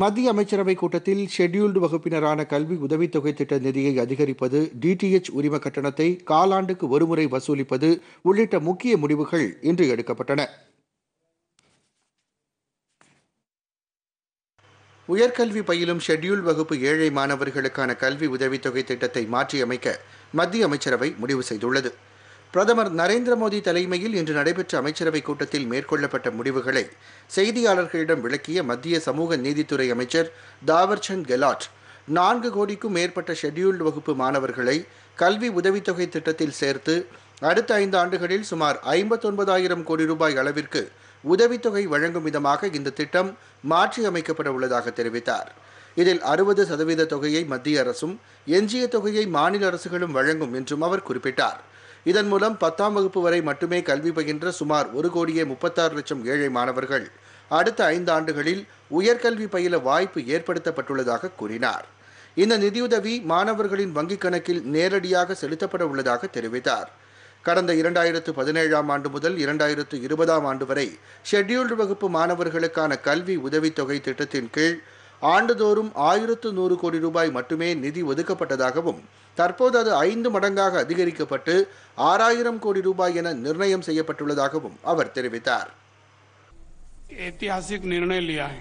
மத்திய அமைச்சரவைக் கூட்டத்தில் ஷெட்யூல்டு வகுப்பினரான கல்வி உதவித்தொகை திட்ட நிதியை அதிகரிப்பது டிடிஎச் உரிம கட்டணத்தை காலாண்டுக்கு ஒருமுறை வசூலிப்பது உள்ளிட்ட முக்கிய முடிவுகள் இன்று எடுக்கப்பட்டன உயர்கல்வி பயிலும் ஷெட்யூல் வகுப்பு ஏழை மாணவர்களுக்கான கல்வி உதவித்தொகை திட்டத்தை மாற்றியமைக்க மத்திய அமைச்சரவை முடிவு செய்துள்ளது பிரதமர் நரேந்திர மோடி தலைமையில் இன்று நடைபெற்ற அமைச்சரவைக் கூட்டத்தில் மேற்கொள்ளப்பட்ட முடிவுகளை செய்தியாளர்களிடம் விளக்கிய மத்திய சமூக நீதித்துறை அமைச்சர் தாவர்சந்த் கெலாட் நான்கு கோடிக்கும் மேற்பட்ட ஷெட்யூல்டு வகுப்பு மாணவர்களை கல்வி உதவித்தொகை திட்டத்தில் சேர்த்து அடுத்த ஐந்து ஆண்டுகளில் சுமார் ஐம்பத்தொன்பதாயிரம் கோடி ரூபாய் அளவிற்கு உதவித்தொகை வழங்கும் விதமாக இந்த திட்டம் மாற்றி அமைக்கப்பட உள்ளதாக தெரிவித்தார் இதில் அறுபது சதவீத தொகையை மத்திய அரசும் எஞ்சிய தொகையை மாநில அரசுகளும் வழங்கும் என்றும் அவர் குறிப்பிட்டார் இதன் மூலம் பத்தாம் வகுப்பு வரை மட்டுமே கல்வி பயின்ற சுமார் ஒரு கோடியே முப்பத்தாறு லட்சம் ஏழை மாணவர்கள் அடுத்த ஐந்து ஆண்டுகளில் உயர்கல்வி பயில வாய்ப்பு ஏற்படுத்தப்பட்டுள்ளதாக கூறினார் இந்த நிதியுதவி மாணவர்களின் வங்கிக் கணக்கில் நேரடியாக செலுத்தப்பட உள்ளதாக தெரிவித்தார் கடந்த இரண்டாயிரத்து பதினேழாம் ஆண்டு முதல் இரண்டாயிரத்து இருபதாம் ஆண்டு வரை ஷெட்யூல்டு வகுப்பு மாணவர்களுக்கான கல்வி உதவித்தொகை திட்டத்தின் கீழ் ஆண்டுதோறும் ஆயிரத்து நூறு கோடி ரூபாய் மட்டுமே நிதி ஒதுக்கப்பட்டதாகவும் தற்போது அது ஐந்து மடங்காக அதிகரிக்கப்பட்டு ஆறாயிரம் கோடி ரூபாய் என நிர்ணயம் செய்யப்பட்டுள்ளதாகவும் அவர் தெரிவித்தார் निर्णय लिया है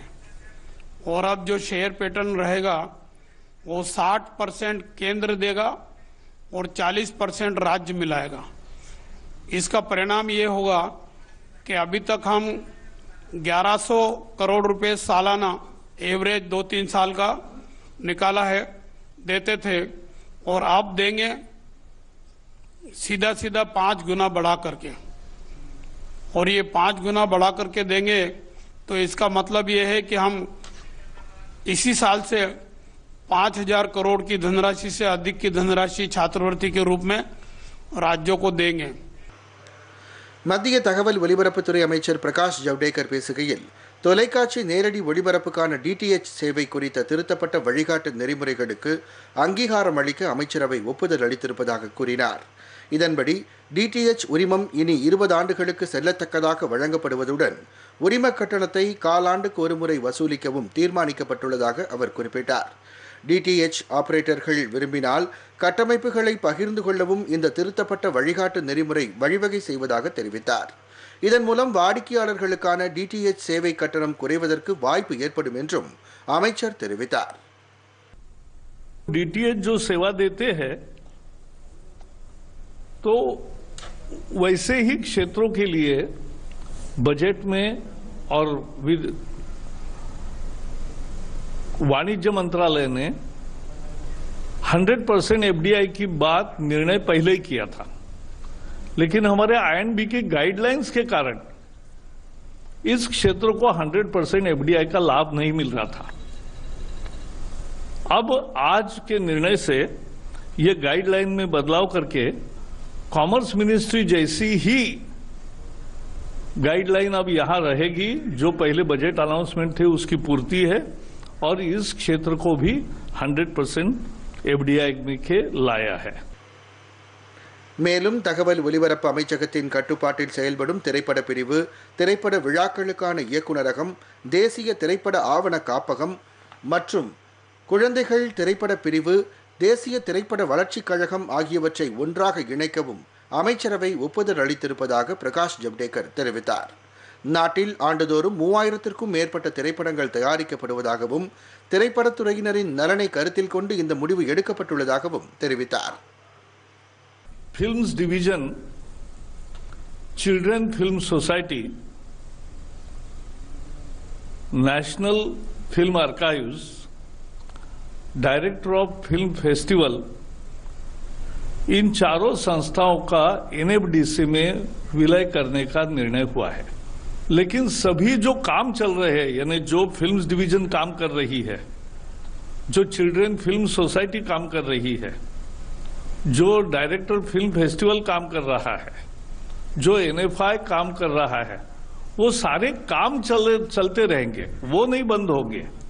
और अब जो शेयर पैटर्न रहेगा वो 60 परसेंट केंद्र देगा और 40 परसेंट राज्य मिलाएगा इसका परिणाम ये होगा कि अभी तक हम 1100 करोड़ रुपए सालाना एवरेज दो तीन साल का निकाला है देते थे और आप देंगे सीधा सीधा पांच गुना बढ़ा करके और ये पांच गुना बढ़ा करके देंगे तो इसका मतलब ये है कि हम इसी साल से पांच हजार करोड़ की धनराशि से अधिक की धनराशि छात्रवृत्ति के रूप में राज्यों को देंगे மத்திய தகவல் ஒலிபரப்புத்துறை அமைச்சர் பிரகாஷ் ஜவ்டேகர் பேசுகையில் தொலைக்காட்சி நேரடி ஒளிபரப்புக்கான டிடிஎச் சேவை குறித்த திருத்தப்பட்ட வழிகாட்டு நெறிமுறைகளுக்கு அங்கீகாரம் அளிக்க அமைச்சரவை ஒப்புதல் அளித்திருப்பதாக கூறினார் இதன்படி டிடிஎச் உரிமம் இனி இருபது ஆண்டுகளுக்கு செல்லத்தக்கதாக வழங்கப்படுவதுடன் உரிம கட்டணத்தை காலாண்டுக்கு ஒருமுறை வசூலிக்கவும் தீர்மானிக்கப்பட்டுள்ளதாக அவர் குறிப்பிட்டார் டிடிஎச் ஆபரேட்டர்கள் விரும்பினால் கட்டமைப்புகளை பகிர்ந்து கொள்ளவும் இந்த திருத்தப்பட்ட வழிகாட்டு நெறிமுறை வழிவகை செய்வதாக தெரிவித்தார் இதன் மூலம் வாடிக்கையாளர்களுக்கான டிடிஹெச் சேவை கட்டணம் குறைவதற்கு வாய்ப்பு ஏற்படும் என்று அமைச்சர் தெரிவித்தார் டிடிஹெச் जो सेवा देते हैं तो वैसे ही क्षेत्रों के लिए बजट में और वाणिज्य मंत्रालय ने 100% एफडीआई की बात निर्णय पहले ही किया था लेकिन हमारे आईएनबी के गाइडलाइंस के कारण इस क्षेत्र को 100 परसेंट एफडीआई का लाभ नहीं मिल रहा था अब आज के निर्णय से यह गाइडलाइन में बदलाव करके कॉमर्स मिनिस्ट्री जैसी ही गाइडलाइन अब यहां रहेगी जो पहले बजट अनाउंसमेंट थे उसकी पूर्ति है और इस क्षेत्र को भी 100 परसेंट एफडीआई में के लाया है மேலும் தகவல் ஒலிபரப்பு அமைச்சகத்தின் கட்டுப்பாட்டில் செயல்படும் திரைப்பட பிரிவு திரைப்பட விழாக்களுக்கான இயக்குநரகம் தேசிய திரைப்பட ஆவண காப்பகம் மற்றும் குழந்தைகள் திரைப்பட பிரிவு தேசிய திரைப்பட வளர்ச்சிக் கழகம் ஆகியவற்றை ஒன்றாக இணைக்கவும் அமைச்சரவை ஒப்புதல் அளித்திருப்பதாக பிரகாஷ் ஜவ்டேகர் தெரிவித்தார் நாட்டில் ஆண்டுதோறும் மூவாயிரத்திற்கும் மேற்பட்ட திரைப்படங்கள் தயாரிக்கப்படுவதாகவும் திரைப்படத்துறையினரின் நலனை கருத்தில் கொண்டு இந்த முடிவு எடுக்கப்பட்டுள்ளதாகவும் தெரிவித்தார் Films Division, Children Film Society, National Film Archives, Director of Film Festival, इन चारों संस्थाओं का एनएफडीसी में विलय करने का निर्णय हुआ है लेकिन सभी जो काम चल रहे हैं यानी जो फिल्म्स डिवीजन काम कर रही है जो चिल्ड्रन फिल्म सोसाइटी काम कर रही है जो डायरेक्टर फिल्म फेस्टिवल काम कर रहा है जो एनएफआई काम कर रहा है वो सारे काम चले, चलते रहेंगे वो नहीं बंद होंगे